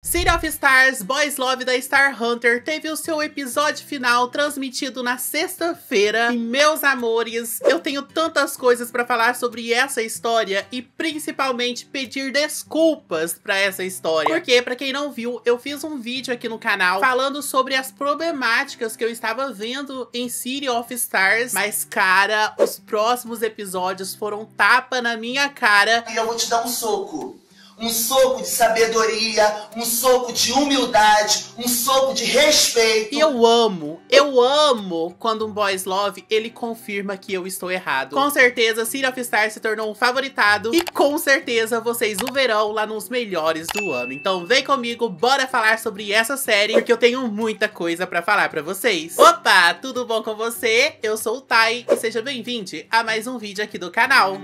City of Stars Boys Love da Star Hunter teve o seu episódio final transmitido na sexta-feira. E meus amores, eu tenho tantas coisas para falar sobre essa história e principalmente pedir desculpas para essa história. Porque para quem não viu, eu fiz um vídeo aqui no canal falando sobre as problemáticas que eu estava vendo em City of Stars, mas cara, os próximos episódios foram tapa na minha cara. E eu vou te dar um soco um soco de sabedoria, um soco de humildade, um soco de respeito. E eu amo, eu amo quando um boys love, ele confirma que eu estou errado. Com certeza, City of Star se tornou um favoritado e com certeza vocês o verão lá nos melhores do ano. Então vem comigo, bora falar sobre essa série, porque eu tenho muita coisa pra falar pra vocês. Opa, tudo bom com você? Eu sou o Tai e seja bem-vindo a mais um vídeo aqui do canal.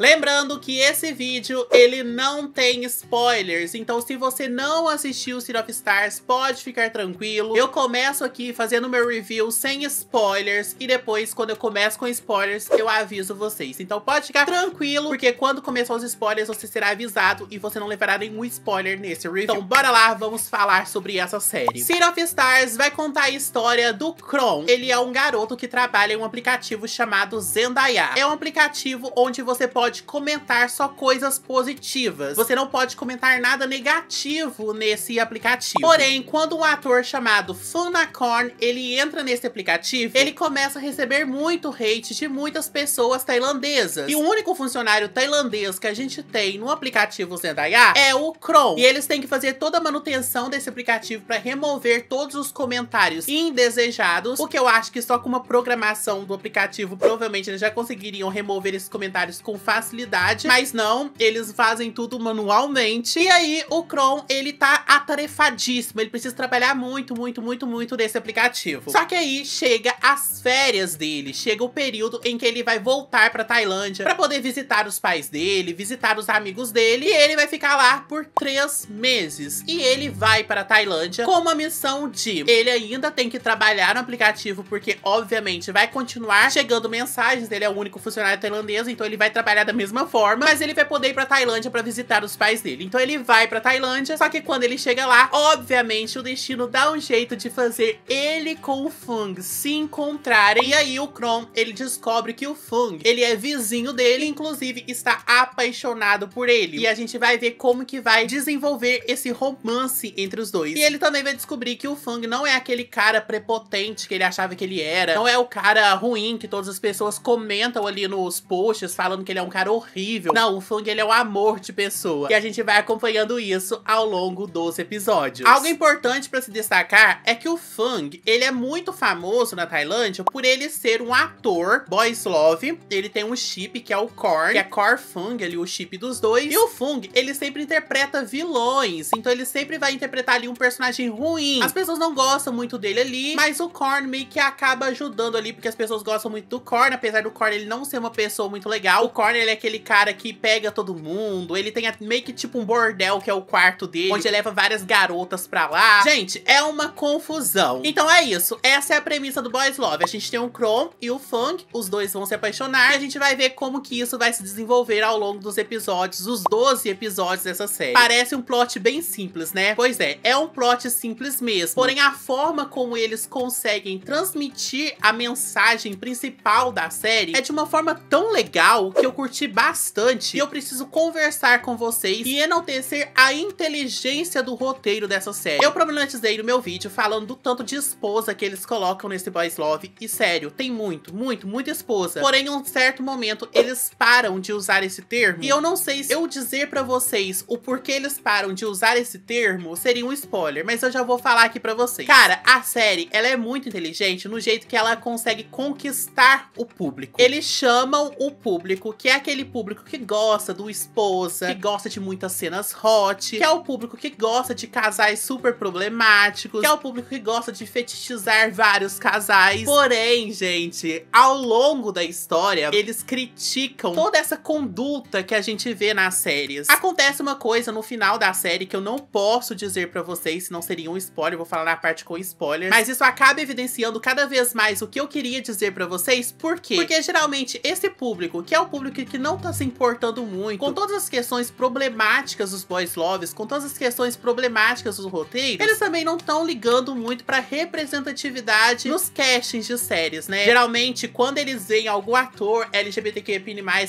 Lembrando que esse vídeo, ele não tem spoilers, então se você não assistiu City of Stars, pode ficar tranquilo. Eu começo aqui fazendo meu review sem spoilers e depois, quando eu começo com spoilers, eu aviso vocês. Então pode ficar tranquilo, porque quando começar os spoilers, você será avisado e você não levará nenhum spoiler nesse review. Então bora lá, vamos falar sobre essa série. City of Stars vai contar a história do Kron. Ele é um garoto que trabalha em um aplicativo chamado Zendaya. É um aplicativo onde você pode pode comentar só coisas positivas. Você não pode comentar nada negativo nesse aplicativo. Porém, quando um ator chamado Funacorn, ele entra nesse aplicativo, ele começa a receber muito hate de muitas pessoas tailandesas. E o único funcionário tailandês que a gente tem no aplicativo Zendaya é o Chrome. E eles têm que fazer toda a manutenção desse aplicativo para remover todos os comentários indesejados, o que eu acho que só com uma programação do aplicativo, provavelmente eles já conseguiriam remover esses comentários com facilidade facilidade, mas não, eles fazem tudo manualmente. E aí o Chrome, ele tá atarefadíssimo, ele precisa trabalhar muito, muito, muito, muito nesse aplicativo. Só que aí chega as férias dele, chega o período em que ele vai voltar pra Tailândia para poder visitar os pais dele, visitar os amigos dele, e ele vai ficar lá por três meses. E ele vai para Tailândia com uma missão de ele ainda tem que trabalhar no aplicativo porque obviamente vai continuar chegando mensagens, ele é o único funcionário tailandês, então ele vai trabalhar da mesma forma, mas ele vai poder ir pra Tailândia para visitar os pais dele. Então ele vai pra Tailândia, só que quando ele chega lá, obviamente o destino dá um jeito de fazer ele com o Fung se encontrarem. E aí o Kron, ele descobre que o Fung, ele é vizinho dele, inclusive está apaixonado por ele. E a gente vai ver como que vai desenvolver esse romance entre os dois. E ele também vai descobrir que o Fung não é aquele cara prepotente que ele achava que ele era, não é o cara ruim que todas as pessoas comentam ali nos posts falando que ele é um cara cara horrível o Fung ele é um amor de pessoa. E a gente vai acompanhando isso ao longo dos episódios. Algo importante para se destacar é que o Fung ele é muito famoso na Tailândia por ele ser um ator boys love. Ele tem um chip que é o Korn, que é Kor Fung ali o chip dos dois. E o Fung, ele sempre interpreta vilões, então ele sempre vai interpretar ali um personagem ruim. As pessoas não gostam muito dele ali, mas o Korn meio que acaba ajudando ali, porque as pessoas gostam muito do Korn, apesar do Korn ele não ser uma pessoa muito legal. O Korn ele é aquele cara que pega todo mundo. Ele tem meio que tipo um bordel, que é o quarto dele, onde ele leva várias garotas pra lá. Gente, é uma confusão. Então é isso. Essa é a premissa do Boys Love. A gente tem o Chrome e o Funk. Os dois vão se apaixonar. E a gente vai ver como que isso vai se desenvolver ao longo dos episódios, os 12 episódios dessa série. Parece um plot bem simples, né? Pois é, é um plot simples mesmo. Porém, a forma como eles conseguem transmitir a mensagem principal da série é de uma forma tão legal que eu curti curti bastante e eu preciso conversar com vocês e enaltecer a inteligência do roteiro dessa série. Eu problematizei no meu vídeo falando do tanto de esposa que eles colocam nesse Boys Love e sério, tem muito, muito, muita esposa. Porém, em um certo momento, eles param de usar esse termo e eu não sei se eu dizer pra vocês o porquê eles param de usar esse termo seria um spoiler, mas eu já vou falar aqui pra vocês. Cara, a série, ela é muito inteligente no jeito que ela consegue conquistar o público. Eles chamam o público que é aquele público que gosta do esposa, que gosta de muitas cenas hot, que é o público que gosta de casais super problemáticos, que é o público que gosta de fetichizar vários casais. Porém, gente, ao longo da história, eles criticam toda essa conduta que a gente vê nas séries. Acontece uma coisa no final da série que eu não posso dizer para vocês, senão seria um spoiler, vou falar na parte com spoiler, mas isso acaba evidenciando cada vez mais o que eu queria dizer para vocês, por quê? Porque geralmente esse público, que é o público que que não tá se importando muito com todas as questões problemáticas dos boys loves, com todas as questões problemáticas dos roteiros, eles também não estão ligando muito pra representatividade nos castings de séries, né? Geralmente, quando eles veem algum ator LGBTQIA+,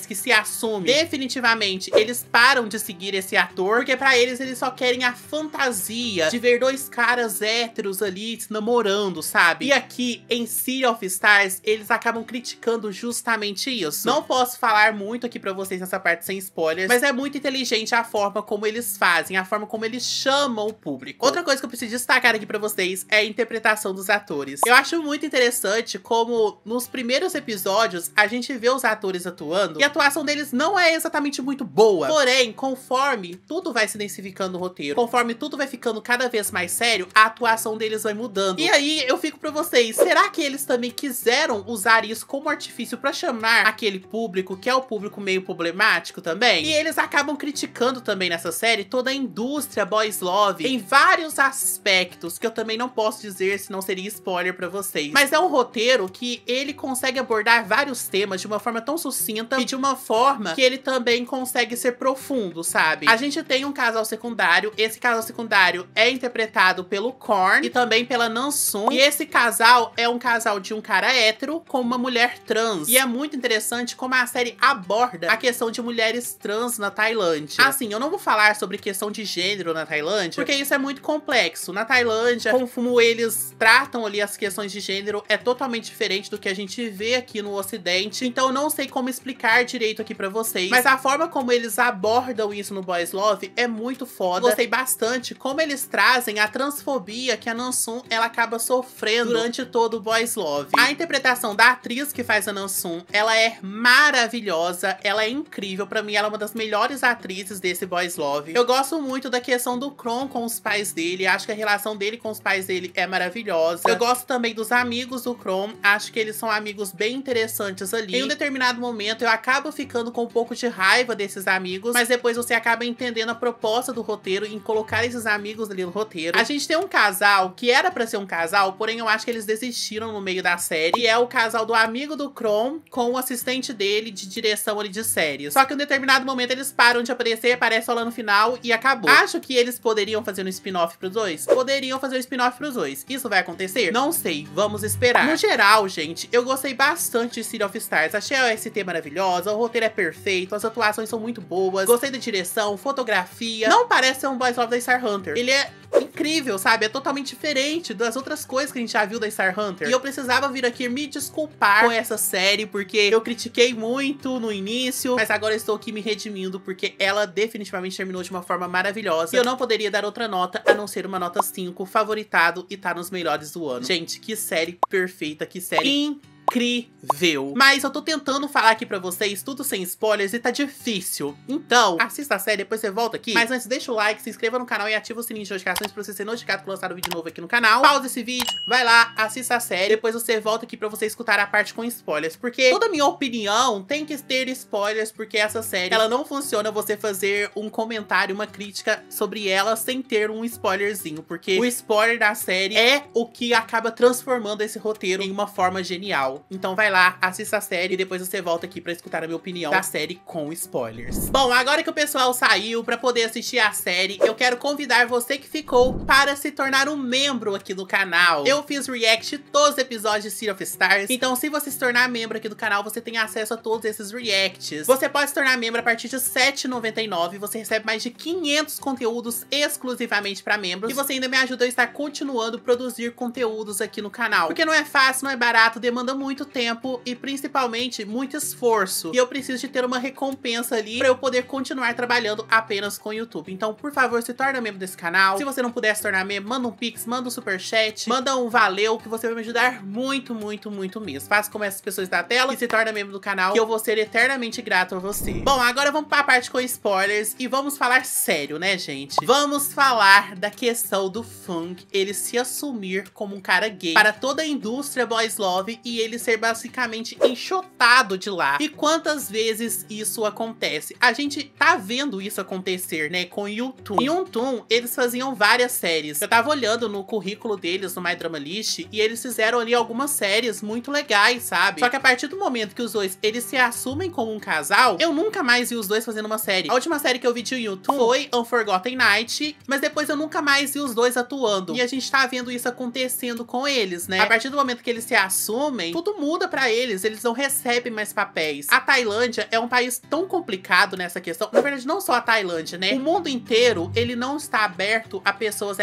que se assume definitivamente, eles param de seguir esse ator, porque pra eles, eles só querem a fantasia de ver dois caras héteros ali se namorando, sabe? E aqui, em City of Stars, eles acabam criticando justamente isso. Não posso falar muito muito aqui para vocês nessa parte sem spoilers, mas é muito inteligente a forma como eles fazem, a forma como eles chamam o público. Outra coisa que eu preciso destacar aqui para vocês é a interpretação dos atores. Eu acho muito interessante como nos primeiros episódios a gente vê os atores atuando e a atuação deles não é exatamente muito boa. Porém, conforme tudo vai se densificando no roteiro, conforme tudo vai ficando cada vez mais sério, a atuação deles vai mudando. E aí eu fico para vocês, será que eles também quiseram usar isso como artifício para chamar aquele público que é o público público meio problemático também. E eles acabam criticando também nessa série toda a indústria boys love em vários aspectos que eu também não posso dizer se não seria spoiler para vocês. Mas é um roteiro que ele consegue abordar vários temas de uma forma tão sucinta e de uma forma que ele também consegue ser profundo, sabe? A gente tem um casal secundário, esse casal secundário é interpretado pelo Korn e também pela Nansun. E esse casal é um casal de um cara hétero com uma mulher trans. E é muito interessante como a série aborda aborda a questão de mulheres trans na Tailândia. Assim, eu não vou falar sobre questão de gênero na Tailândia, porque isso é muito complexo. Na Tailândia, como eles tratam ali as questões de gênero é totalmente diferente do que a gente vê aqui no Ocidente. Então eu não sei como explicar direito aqui para vocês, mas a forma como eles abordam isso no Boys Love é muito foda. Gostei bastante como eles trazem a transfobia que a Nansum ela acaba sofrendo durante todo o Boys Love. A interpretação da atriz que faz a Nansum, ela é maravilhosa maravilhosa, ela é incrível, para mim ela é uma das melhores atrizes desse Boys Love. Eu gosto muito da questão do Kron com os pais dele, acho que a relação dele com os pais dele é maravilhosa. Eu gosto também dos amigos do Kron, acho que eles são amigos bem interessantes ali. Em um determinado momento eu acabo ficando com um pouco de raiva desses amigos, mas depois você acaba entendendo a proposta do roteiro em colocar esses amigos ali no roteiro. A gente tem um casal que era para ser um casal, porém eu acho que eles desistiram no meio da série, e é o casal do amigo do Kron com o assistente dele de direção continuação ali de séries. Só que em um determinado momento eles param de aparecer, aparece só lá no final e acabou. Acho que eles poderiam fazer um spin-off pros dois? Poderiam fazer um spin-off pros dois. Isso vai acontecer? Não sei, vamos esperar. No geral, gente, eu gostei bastante de City of Stars. Achei a OST maravilhosa, o roteiro é perfeito, as atuações são muito boas, gostei da direção, fotografia. Não parece ser um Boys Love da Star Hunter. Ele é incrível, sabe? É totalmente diferente das outras coisas que a gente já viu da Star Hunter. E eu precisava vir aqui me desculpar com essa série, porque eu critiquei muito no início, mas agora estou aqui me redimindo, porque ela definitivamente terminou de uma forma maravilhosa. E eu não poderia dar outra nota, a não ser uma nota 5, favoritado e tá nos melhores do ano. Gente, que série perfeita, que série incrível incrível. Mas eu tô tentando falar aqui pra vocês tudo sem spoilers e tá difícil. Então, assista a série, depois você volta aqui. Mas antes, deixa o like, se inscreva no canal e ativa o sininho de notificações pra você ser notificado quando lançar um vídeo novo aqui no canal. Pausa esse vídeo, vai lá, assista a série, depois você volta aqui pra você escutar a parte com spoilers. Porque toda minha opinião tem que ter spoilers, porque essa série, ela não funciona você fazer um comentário, uma crítica sobre ela sem ter um spoilerzinho. Porque o spoiler da série é o que acaba transformando esse roteiro em uma forma genial então vai lá, assista a série e depois você volta aqui para escutar a minha opinião da série com spoilers. Bom, agora que o pessoal saiu para poder assistir a série, eu quero convidar você que ficou para se tornar um membro aqui do canal. Eu fiz react todos os episódios de Sea of Stars, então se você se tornar membro aqui do canal, você tem acesso a todos esses reacts. Você pode se tornar membro a partir de R$7,99 você recebe mais de 500 conteúdos exclusivamente para membros e você ainda me ajuda a estar continuando a produzir conteúdos aqui no canal. Porque não é fácil, não é barato, demanda muito muito tempo e principalmente muito esforço. E eu preciso de ter uma recompensa ali para eu poder continuar trabalhando apenas com o YouTube. Então, por favor, se torna membro desse canal. Se você não puder se tornar membro, manda um pix, manda um super chat, manda um valeu que você vai me ajudar muito, muito, muito mesmo. Faça como essas pessoas da tela e se torna membro do canal que eu vou ser eternamente grato a você. Bom, agora vamos para a parte com spoilers e vamos falar sério, né, gente? Vamos falar da questão do Funk, ele se assumir como um cara gay para toda a indústria boys love e ele ser basicamente enxotado de lá. E quantas vezes isso acontece? A gente tá vendo isso acontecer, né, com Em Yuntum, eles faziam várias séries. Eu tava olhando no currículo deles no My Drama List e eles fizeram ali algumas séries muito legais, sabe? Só que a partir do momento que os dois, eles se assumem como um casal, eu nunca mais vi os dois fazendo uma série. A última série que eu vi de Yuntum foi Unforgotten Night, mas depois eu nunca mais vi os dois atuando. E a gente tá vendo isso acontecendo com eles, né? A partir do momento que eles se assumem, tudo muda para eles, eles não recebem mais papéis. A Tailândia é um país tão complicado nessa questão, na verdade não só a Tailândia, né? O mundo inteiro, ele não está aberto a pessoas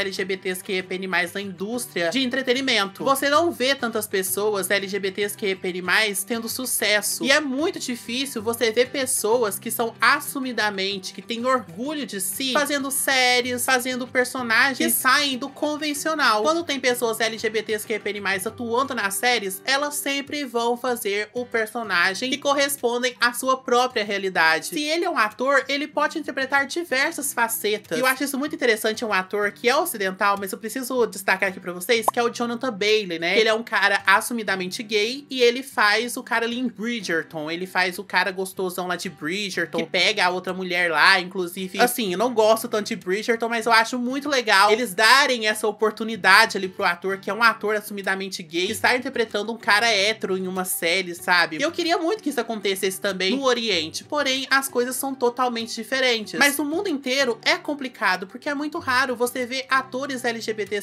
mais na indústria de entretenimento. Você não vê tantas pessoas mais tendo sucesso. E é muito difícil você ver pessoas que são assumidamente, que têm orgulho de si, fazendo séries, fazendo personagens que saem do convencional. Quando tem pessoas mais atuando nas séries, elas sempre vão fazer o personagem que correspondem à sua própria realidade. Se ele é um ator, ele pode interpretar diversas facetas. E eu acho isso muito interessante, um ator que é ocidental, mas eu preciso destacar aqui pra vocês, que é o Jonathan Bailey, né? Ele é um cara assumidamente gay e ele faz o cara ali em Bridgerton, ele faz o cara gostosão lá de Bridgerton, que pega a outra mulher lá, inclusive. Assim, eu não gosto tanto de Bridgerton, mas eu acho muito legal eles darem essa oportunidade ali pro ator, que é um ator assumidamente gay, estar interpretando um cara hétero em uma série, sabe? eu queria muito que isso acontecesse também no Oriente, porém as coisas são totalmente diferentes. Mas no mundo inteiro é complicado, porque é muito raro você ver atores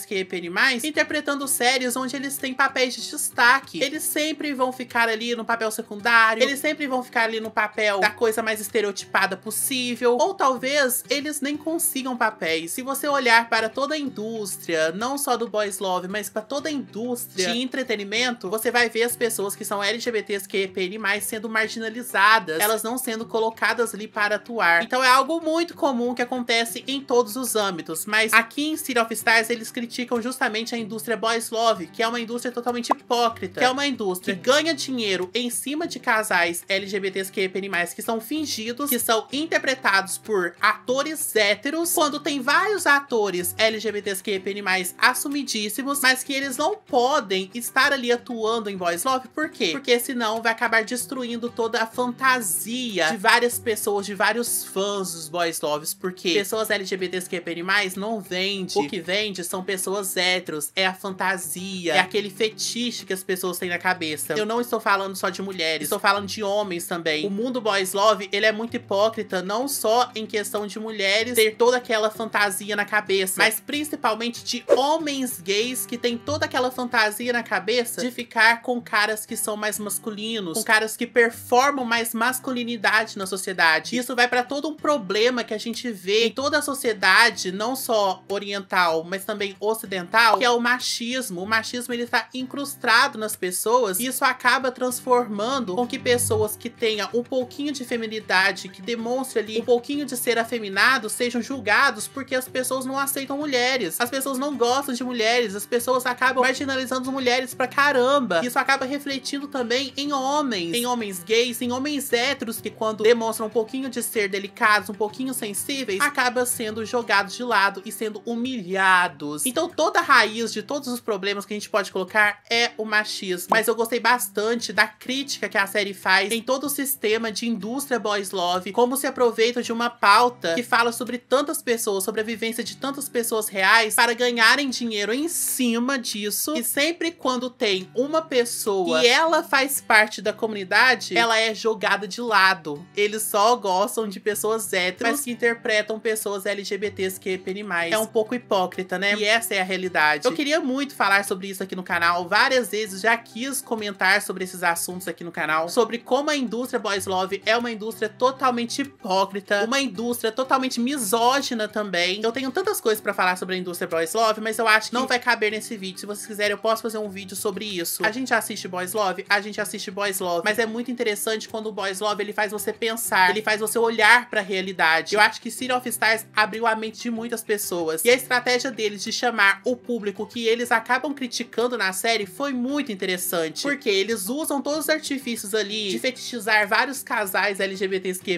que mais interpretando séries onde eles têm papéis de destaque. Eles sempre vão ficar ali no papel secundário, eles sempre vão ficar ali no papel da coisa mais estereotipada possível, ou talvez eles nem consigam papéis. Se você olhar para toda a indústria, não só do boys love, mas para toda a indústria de entretenimento, você vai ver as pessoas que são LGBTQIPN+, sendo marginalizadas, elas não sendo colocadas ali para atuar. Então é algo muito comum que acontece em todos os âmbitos, mas aqui em City of Stars eles criticam justamente a indústria boys love, que é uma indústria totalmente hipócrita, que é uma indústria que ganha dinheiro em cima de casais LGBTQIPN+, que são fingidos, que são interpretados por atores héteros, quando tem vários atores LGBTQIPN+, assumidíssimos, mas que eles não podem estar ali atuando em boys Love, por quê? Porque senão vai acabar destruindo toda a fantasia de várias pessoas, de vários fãs dos boys loves, porque pessoas LGBTs que repelem mais não vende. O que vende são pessoas héteros, é a fantasia, é aquele fetiche que as pessoas têm na cabeça. Eu não estou falando só de mulheres, estou falando de homens também. O mundo boys love, ele é muito hipócrita, não só em questão de mulheres ter toda aquela fantasia na cabeça, mas principalmente de homens gays que têm toda aquela fantasia na cabeça de ficar com caras que são mais masculinos, com caras que performam mais masculinidade na sociedade. Isso vai para todo um problema que a gente vê em toda a sociedade, não só oriental, mas também ocidental, que é o machismo. O machismo ele está incrustado nas pessoas e isso acaba transformando com que pessoas que tenham um pouquinho de feminidade, que demonstre ali um pouquinho de ser afeminado, sejam julgados porque as pessoas não aceitam mulheres. As pessoas não gostam de mulheres, as pessoas acabam marginalizando as mulheres pra caramba. Isso acaba acaba refletindo também em homens, em homens gays, em homens héteros que quando demonstram um pouquinho de ser delicados, um pouquinho sensíveis, acabam sendo jogados de lado e sendo humilhados. Então toda a raiz de todos os problemas que a gente pode colocar é o machismo. Mas eu gostei bastante da crítica que a série faz em todo o sistema de indústria boys love, como se aproveita de uma pauta que fala sobre tantas pessoas, sobre a vivência de tantas pessoas reais para ganharem dinheiro em cima disso. E sempre quando tem uma pessoa pessoa e ela faz parte da comunidade, ela é jogada de lado. Eles só gostam de pessoas héteros, mas que interpretam pessoas LGBTs que mais. É um pouco hipócrita, né? E essa é a realidade. Eu queria muito falar sobre isso aqui no canal. Várias vezes já quis comentar sobre esses assuntos aqui no canal, sobre como a indústria boys love é uma indústria totalmente hipócrita, uma indústria totalmente misógina também. Eu tenho tantas coisas para falar sobre a indústria boys love, mas eu acho que não vai caber nesse vídeo. Se vocês quiserem, eu posso fazer um vídeo sobre isso. A gente já assiste Boys Love, a gente assiste Boys Love. Mas é muito interessante quando o Boys Love ele faz você pensar, ele faz você olhar pra realidade. Eu acho que City of Stars abriu a mente de muitas pessoas. E a estratégia deles de chamar o público que eles acabam criticando na série foi muito interessante. Porque eles usam todos os artifícios ali de fetichizar vários casais e que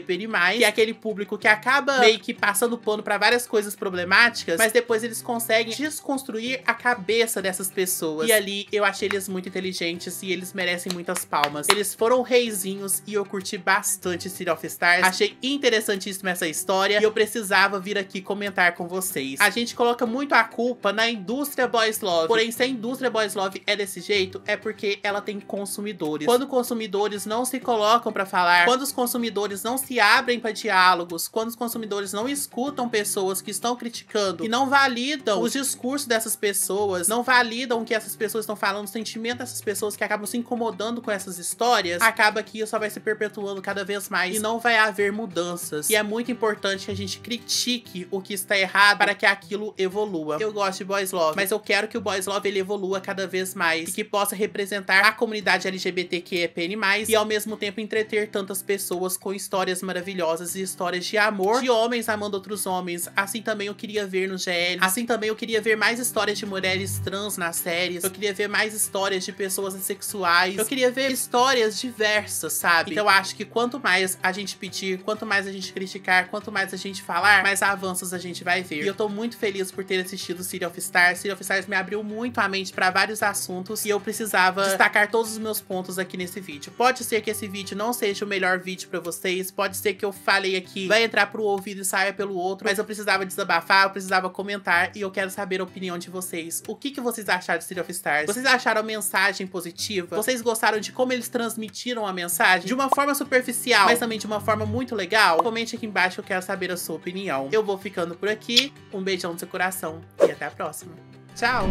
é aquele público que acaba meio que passando pano para várias coisas problemáticas, mas depois eles conseguem desconstruir a cabeça dessas pessoas. E ali eu achei eles muito inteligentes realmente, assim, eles merecem muitas palmas. Eles foram reizinhos e eu curti bastante City of Stars. Achei interessantíssima essa história e eu precisava vir aqui comentar com vocês. A gente coloca muito a culpa na indústria boys love. Porém, se a indústria boys love é desse jeito, é porque ela tem consumidores. Quando consumidores não se colocam para falar, quando os consumidores não se abrem para diálogos, quando os consumidores não escutam pessoas que estão criticando e não validam os discursos dessas pessoas, não validam o que essas pessoas estão falando, o sentimento dessas pessoas pessoas que acabam se incomodando com essas histórias, acaba que isso só vai se perpetuando cada vez mais e não vai haver mudanças. E é muito importante que a gente critique o que está errado para que aquilo evolua. Eu gosto de Boys Love, mas eu quero que o Boys Love ele evolua cada vez mais e que possa representar a comunidade LGBTQIAPN+, e ao mesmo tempo entreter tantas pessoas com histórias maravilhosas e histórias de amor de homens amando outros homens. Assim também eu queria ver no GL. Assim também eu queria ver mais histórias de mulheres trans nas séries. Eu queria ver mais histórias de pessoas sexuais. Eu queria ver histórias diversas, sabe? Então eu acho que quanto mais a gente pedir, quanto mais a gente criticar, quanto mais a gente falar, mais avanços a gente vai ver. E eu tô muito feliz por ter assistido City of Stars. City of Stars me abriu muito a mente para vários assuntos e eu precisava destacar todos os meus pontos aqui nesse vídeo. Pode ser que esse vídeo não seja o melhor vídeo para vocês, pode ser que eu falei aqui, vai entrar pro ouvido e saia pelo outro, mas eu precisava desabafar, eu precisava comentar e eu quero saber a opinião de vocês. O que, que vocês acharam de City of Stars? Vocês acharam mensagem positiva? positiva? Vocês gostaram de como eles transmitiram a mensagem? De uma forma superficial, mas também de uma forma muito legal? Comente aqui embaixo que eu quero saber a sua opinião. Eu vou ficando por aqui. Um beijão no seu coração e até a próxima. Tchau!